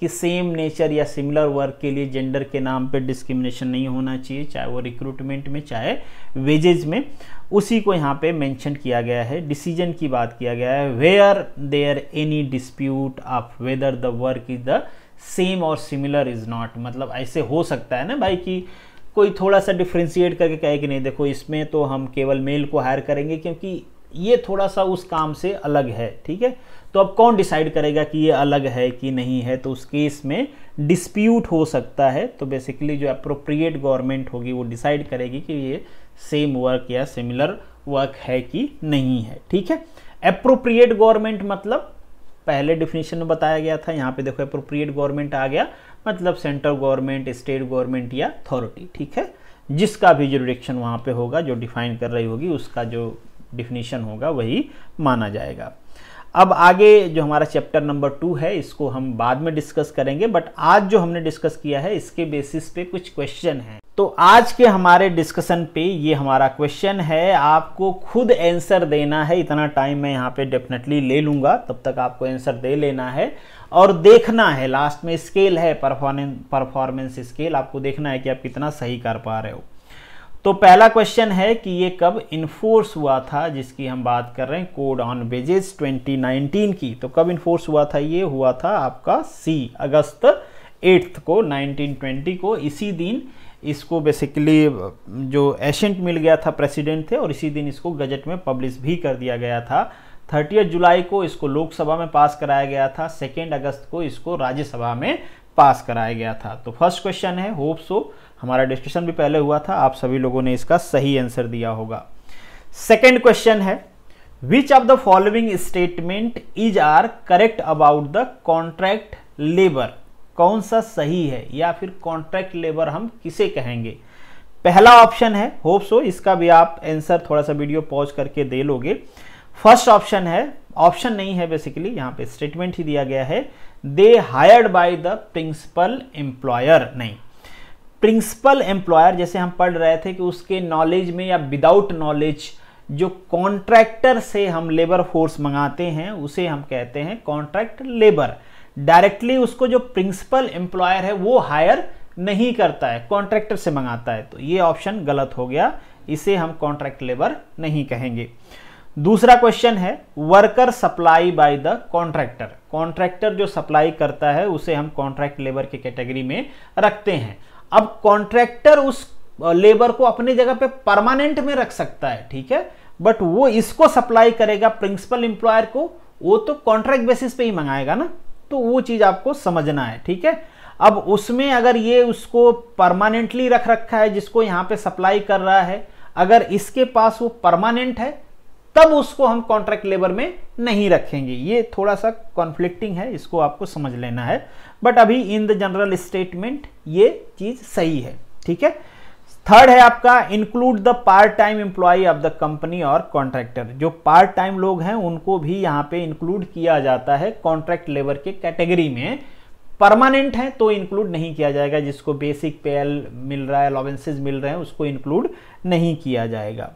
कि सेम नेचर या सिमिलर वर्क के लिए जेंडर के नाम पे डिस्क्रिमिनेशन नहीं होना चाहिए चाहे वो रिक्रूटमेंट में चाहे वेजेज में उसी को यहाँ पे मेंशन किया गया है डिसीजन की बात किया गया है where there any dispute of whether the work is the same और सिमिलर इज नॉट मतलब ऐसे हो सकता है ना भाई कि कोई थोड़ा सा डिफ्रेंशिएट करके कहे कि नहीं देखो इसमें तो हम केवल मेल को हायर करेंगे क्योंकि ये थोड़ा सा उस काम से अलग है ठीक है तो अब कौन डिसाइड करेगा कि ये अलग है कि नहीं है तो उस केस में डिस्प्यूट हो सकता है तो बेसिकली जो अप्रोप्रिएट गवर्नमेंट होगी वो डिसाइड करेगी कि ये सेम वर्क या सिमिलर वर्क है कि नहीं है ठीक है अप्रोप्रिएट गवर्नमेंट मतलब पहले डिफिनेशन में बताया गया था यहाँ पे देखो अप्रोप्रिएट गवर्नमेंट आ गया मतलब सेंट्रल गवर्नमेंट स्टेट गवर्नमेंट या अथॉरिटी ठीक है जिसका भी जो रिडिक्शन वहाँ पे होगा जो डिफाइन कर रही होगी उसका जो डिफिनीशन होगा वही माना जाएगा अब आगे जो हमारा चैप्टर नंबर टू है इसको हम बाद में डिस्कस करेंगे बट आज जो हमने डिस्कस किया है इसके बेसिस पे कुछ क्वेश्चन हैं तो आज के हमारे डिस्कशन पे ये हमारा क्वेश्चन है आपको खुद आंसर देना है इतना टाइम मैं यहाँ पे डेफिनेटली ले लूँगा तब तक आपको आंसर दे लेना है और देखना है लास्ट में स्केल है परफॉर्मेंस परफॉर्मेंस स्केल आपको देखना है कि आप कितना सही कर पा रहे हो तो पहला क्वेश्चन है कि ये कब इन्फोर्स हुआ था जिसकी हम बात कर रहे हैं कोड ऑन वेजेस 2019 की तो कब इन्फोर्स हुआ था ये हुआ था आपका सी अगस्त एट्थ को 1920 को इसी दिन इसको बेसिकली जो एशेंट मिल गया था प्रेसिडेंट थे और इसी दिन इसको गजट में पब्लिश भी कर दिया गया था थर्टी जुलाई को इसको लोकसभा में पास कराया गया था सेकेंड अगस्त को इसको राज्यसभा में पास कराया गया था तो फर्स्ट क्वेश्चन है होप सो हमारा डिस्कशन भी पहले हुआ था आप सभी लोगों ने इसका सही आंसर दिया होगा सेकेंड क्वेश्चन है which of the following statement is are correct about the contract labour कौन सा सही है या फिर कॉन्ट्रैक्ट लेबर हम किसे कहेंगे पहला ऑप्शन है होप सो इसका भी आप आंसर थोड़ा सा वीडियो पॉज करके दे लोगे फर्स्ट ऑप्शन है ऑप्शन नहीं है बेसिकली यहां पे स्टेटमेंट ही दिया गया है they hired by the principal employer नहीं प्रिंसिपल एम्प्लॉयर जैसे हम पढ़ रहे थे कि उसके नॉलेज में या विदाउट नॉलेज जो कॉन्ट्रैक्टर से हम लेबर फोर्स मंगाते हैं उसे हम कहते हैं कॉन्ट्रैक्ट लेबर डायरेक्टली उसको जो प्रिंसिपल एम्प्लॉयर है वो हायर नहीं करता है कॉन्ट्रैक्टर से मंगाता है तो ये ऑप्शन गलत हो गया इसे हम कॉन्ट्रैक्ट लेबर नहीं कहेंगे दूसरा क्वेश्चन है worker supply by the contractor contractor जो सप्लाई करता है उसे हम कॉन्ट्रैक्ट लेबर के कैटेगरी में रखते हैं अब कॉन्ट्रैक्टर उस लेबर को अपनी जगह पे परमानेंट में रख सकता है ठीक है बट वो इसको सप्लाई करेगा प्रिंसिपल इंप्लॉयर को वो तो कॉन्ट्रैक्ट बेसिस पे ही मंगाएगा ना तो वो चीज़ आपको समझना है ठीक है अब उसमें अगर ये उसको परमानेंटली रख रखा है जिसको यहां पे सप्लाई कर रहा है अगर इसके पास वो परमानेंट है तब उसको हम कॉन्ट्रैक्ट लेबर में नहीं रखेंगे ये थोड़ा सा कॉन्फ्लिक्टिंग है इसको आपको समझ लेना है बट अभी इन द जनरल स्टेटमेंट ये चीज़ सही है ठीक है थर्ड है आपका include the part time employ of the company और कॉन्ट्रैक्टर जो पार्ट टाइम लोग हैं उनको भी यहाँ पे इंक्लूड किया जाता है कॉन्ट्रैक्ट लेबर के कैटेगरी में परमानेंट है तो इंक्लूड नहीं किया जाएगा जिसको बेसिक पेल मिल रहा है अलाउेंसेज मिल रहे हैं उसको इंक्लूड नहीं किया जाएगा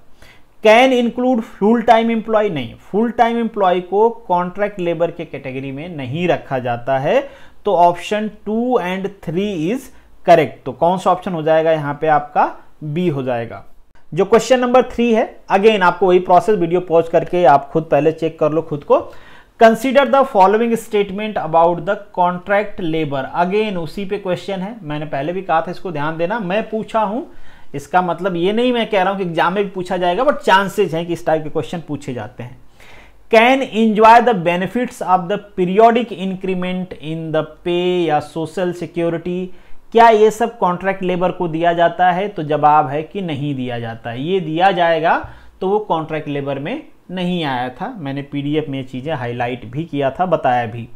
can include full time employ नहीं फुल टाइम एम्प्लॉय को कॉन्ट्रैक्ट लेबर के कैटेगरी में नहीं रखा जाता है तो option two and three is correct तो कौन सा ऑप्शन हो जाएगा यहां पे आपका बी हो जाएगा जो क्वेश्चन नंबर थ्री है अगेन आपको वही प्रोसेस वीडियो पॉज करके आप खुद पहले चेक कर लो खुद को consider the following statement about the contract labour again उसी पे क्वेश्चन है मैंने पहले भी कहा था इसको ध्यान देना मैं पूछा हूं इसका मतलब ये नहीं मैं कह रहा हूँ कि एग्जाम में भी पूछा जाएगा बट चांसेज हैं कि इस टाइप के क्वेश्चन पूछे जाते हैं can enjoy the benefits of the periodic increment in the pay या सोशल सिक्योरिटी क्या ये सब कॉन्ट्रैक्ट लेबर को दिया जाता है तो जवाब है कि नहीं दिया जाता है ये दिया जाएगा तो वो कॉन्ट्रैक्ट लेबर में नहीं आया था मैंने पीडीएफ में ये चीज़ें हाईलाइट भी किया था बताया भी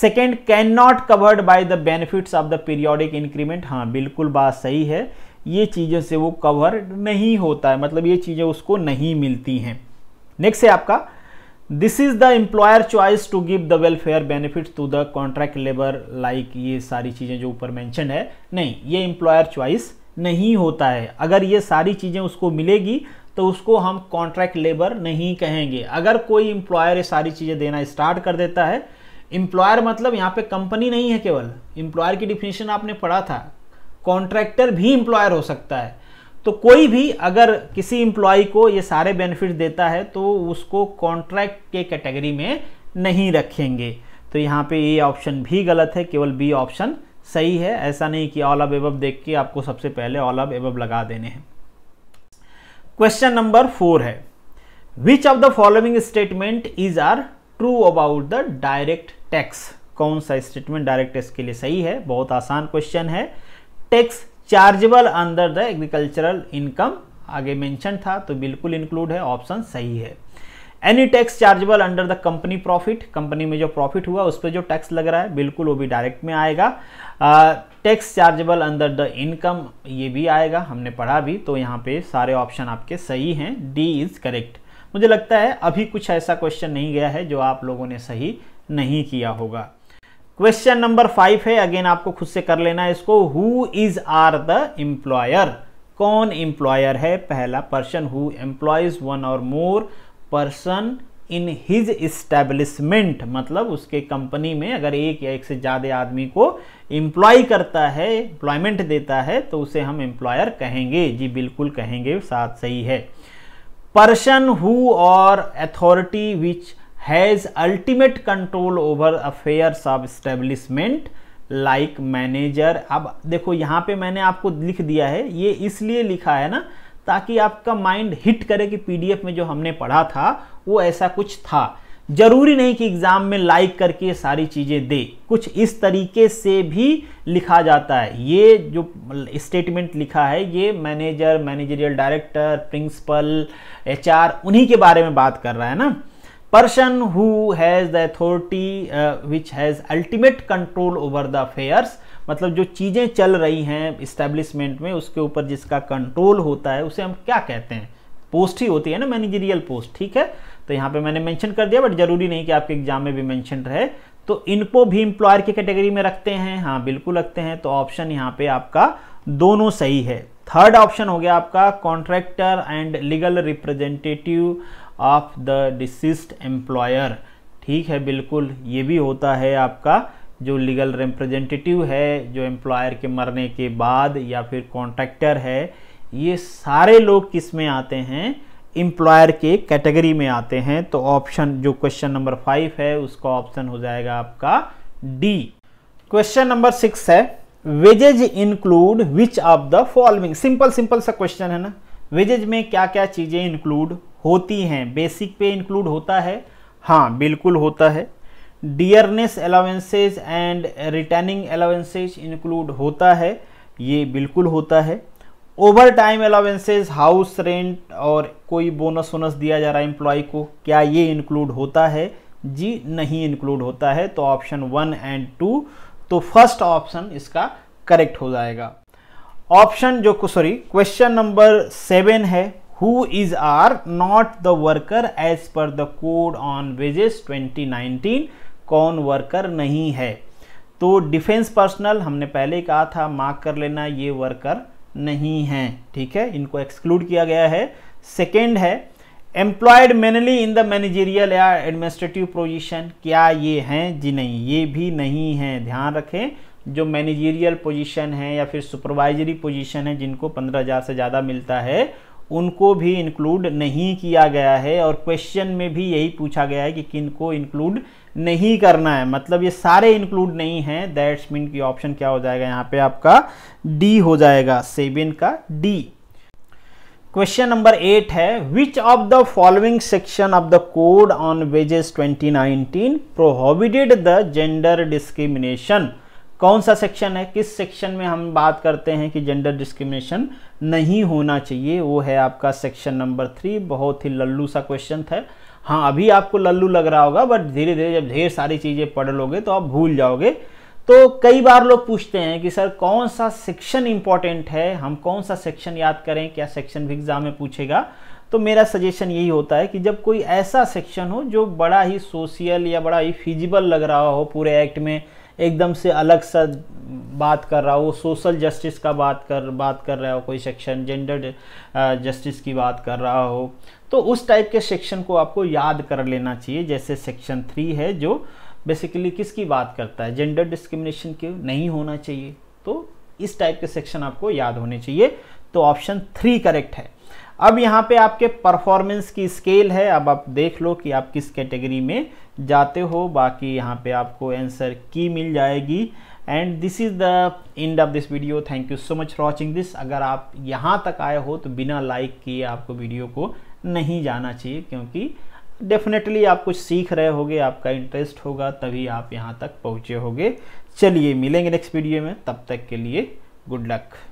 second can not covered by the benefits of the periodic increment हाँ बिल्कुल बात सही है ये चीज़ों से वो कवर नहीं होता है मतलब ये चीज़ें उसको नहीं मिलती हैं नेक्स्ट है आपका this is the employer choice to give the welfare benefit to the contract labour like ये सारी चीज़ें जो ऊपर मैंशन है नहीं ये एम्प्लॉयर चॉइस नहीं होता है अगर ये सारी चीज़ें उसको मिलेगी तो उसको हम कॉन्ट्रैक्ट लेबर नहीं कहेंगे अगर कोई एम्प्लॉयर ये सारी चीज़ें देना स्टार्ट कर देता है एम्प्लॉयर मतलब यहाँ पे कंपनी नहीं है केवल एम्प्लॉयर की डिफिनेशन आपने पढ़ा था कॉन्ट्रैक्टर भी इंप्लॉयर हो सकता है तो कोई भी अगर किसी इंप्लॉय को ये सारे बेनिफिट देता है तो उसको कॉन्ट्रैक्ट के कैटेगरी में नहीं रखेंगे तो यहाँ पे ये ऑप्शन भी गलत है केवल बी ऑप्शन सही है ऐसा नहीं कि ऑल अब एबब देख के आपको सबसे पहले ऑल अब एबब लगा देने हैं क्वेश्चन नंबर फोर है which of the following statement is are true about the direct tax कौन सा स्टेटमेंट डायरेक्ट टैक्स के लिए सही है बहुत आसान क्वेश्चन है tax chargeable under the agricultural income आगे मेंशन था तो बिल्कुल इंक्लूड है ऑप्शन सही है any tax chargeable under the company profit company में जो प्रॉफिट हुआ उस पर जो टैक्स लग रहा है बिल्कुल वो भी डायरेक्ट में आएगा tax chargeable under the income ये भी आएगा हमने पढ़ा भी तो यहाँ पे सारे ऑप्शन आपके सही हैं डी इज़ करेक्ट मुझे लगता है अभी कुछ ऐसा क्वेश्चन नहीं गया है जो आप लोगों ने सही नहीं किया होगा क्वेश्चन नंबर फाइव है अगेन आपको खुद से कर लेना है इसको who is are the employer कौन एम्प्लॉयर है पहला पर्सन हु एम्प्लॉयज वन और more person in his establishment मतलब उसके कंपनी में अगर एक या एक से ज़्यादा आदमी को इंप्लॉय करता है एम्प्लॉयमेंट देता है तो उसे हम एम्प्लॉयर कहेंगे जी बिल्कुल कहेंगे साथ सही है पर्सन हु और authority which has ultimate control over affairs of establishment like manager अब देखो यहाँ पे मैंने आपको लिख दिया है ये इसलिए लिखा है ना ताकि आपका माइंड हिट करे कि पीडीएफ में जो हमने पढ़ा था वो ऐसा कुछ था जरूरी नहीं कि एग्ज़ाम में लाइक करके सारी चीज़ें दे कुछ इस तरीके से भी लिखा जाता है ये जो स्टेटमेंट लिखा है ये manager managerial director principal HR उन्हीं के बारे में बात कर रहा है ना person who has the authority uh, which has ultimate control over the affairs मतलब जो चीज़ें चल रही हैं इस्टेब्लिशमेंट में उसके ऊपर जिसका कंट्रोल होता है उसे हम क्या कहते हैं पोस्ट ही होती है ना मैनेजरियल पोस्ट ठीक है तो यहाँ पे मैंने मेंशन कर दिया बट जरूरी नहीं कि आपके एग्जाम में भी मेंशन रहे तो इनको भी एम्प्लॉयर की कैटेगरी में रखते हैं हाँ बिल्कुल रखते हैं तो ऑप्शन यहाँ पे आपका दोनों सही है थर्ड ऑप्शन हो गया आपका contractor and legal representative of the deceased employer ठीक है बिल्कुल ये भी होता है आपका जो लीगल रिप्रेजेंटेटिव है जो एम्प्लॉयर के मरने के बाद या फिर कॉन्ट्रैक्टर है ये सारे लोग किस में आते हैं एम्प्लॉयर के कैटेगरी में आते हैं तो ऑप्शन जो क्वेश्चन नंबर फाइव है उसका ऑप्शन हो जाएगा आपका डी क्वेश्चन नंबर सिक्स है wages include which of the following simple simple सा क्वेश्चन है ना वेजेज में क्या क्या चीज़ें इंक्लूड होती हैं बेसिक पे इंक्लूड होता है हाँ बिल्कुल होता है dearness allowances and returning allowances include होता है ये बिल्कुल होता है overtime allowances house rent और कोई बोनस वोनस दिया जा रहा है एम्प्लॉय को क्या ये इंक्लूड होता है जी नहीं इंक्लूड होता है तो ऑप्शन वन एंड टू तो फर्स्ट ऑप्शन इसका करेक्ट हो जाएगा ऑप्शन जो सॉरी क्वेश्चन नंबर सेवन है who is are not the worker as per the code on wages 2019 कौन वर्कर नहीं है तो डिफेंस पर्सनल हमने पहले कहा था मार्क कर लेना ये वर्कर नहीं है ठीक है इनको एक्सक्लूड किया गया है सेकेंड है employed mainly in the managerial या एडमिनिस्ट्रेटिव पोजिशन क्या ये हैं जी नहीं ये भी नहीं है ध्यान रखें जो मैनेजरियल पोजीशन है या फिर सुपरवाइजरी पोजीशन है जिनको पंद्रह हज़ार से ज़्यादा मिलता है उनको भी इंक्लूड नहीं किया गया है और क्वेश्चन में भी यही पूछा गया है कि किन को इंक्लूड नहीं करना है मतलब ये सारे इंक्लूड नहीं हैं दैट्स मीन की ऑप्शन क्या हो जाएगा यहाँ पे आपका डी हो जाएगा सेवन का डी क्वेश्चन नंबर एट है which of the following section of the code on wages 2019 prohibited the gender discrimination कौन सा सेक्शन है किस सेक्शन में हम बात करते हैं कि जेंडर डिस्क्रिमिनेशन नहीं होना चाहिए वो है आपका सेक्शन नंबर थ्री बहुत ही लल्लू सा क्वेश्चन था हाँ अभी आपको लल्लू लग रहा होगा बट धीरे धीरे जब ढेर सारी चीज़ें पढ़ लोगे तो आप भूल जाओगे तो कई बार लोग पूछते हैं कि सर कौन सा सेक्शन इंपॉर्टेंट है हम कौन सा सेक्शन याद करें क्या सेक्शन भी एग्जाम में पूछेगा तो मेरा सजेशन यही होता है कि जब कोई ऐसा सेक्शन हो जो बड़ा ही सोशियल या बड़ा ही फिजिबल लग रहा हो पूरे एक्ट में एकदम से अलग सा बात कर रहा हो सोशल जस्टिस का बात कर बात कर रहा हो कोई सेक्शन जेंडर जस्टिस की बात कर रहा हो तो उस टाइप के सेक्शन को आपको याद कर लेना चाहिए जैसे सेक्शन थ्री है जो बेसिकली किसकी बात करता है जेंडर डिस्क्रिमिनेशन के नहीं होना चाहिए तो इस टाइप के सेक्शन आपको याद होने चाहिए तो ऑप्शन थ्री करेक्ट है अब यहाँ पे आपके परफॉर्मेंस की स्केल है अब आप देख लो कि आप किस कैटेगरी में जाते हो बाकी यहाँ पे आपको आंसर की मिल जाएगी and this is the end of this video thank you so much for watching this अगर आप यहाँ तक आए हो तो बिना लाइक किए आपको वीडियो को नहीं जाना चाहिए क्योंकि डेफिनेटली आप कुछ सीख रहे होगे आपका इंटरेस्ट होगा तभी आप यहाँ तक पहुँचे होगे चलिए मिलेंगे नेक्स्ट वीडियो में तब तक के लिए गुड लक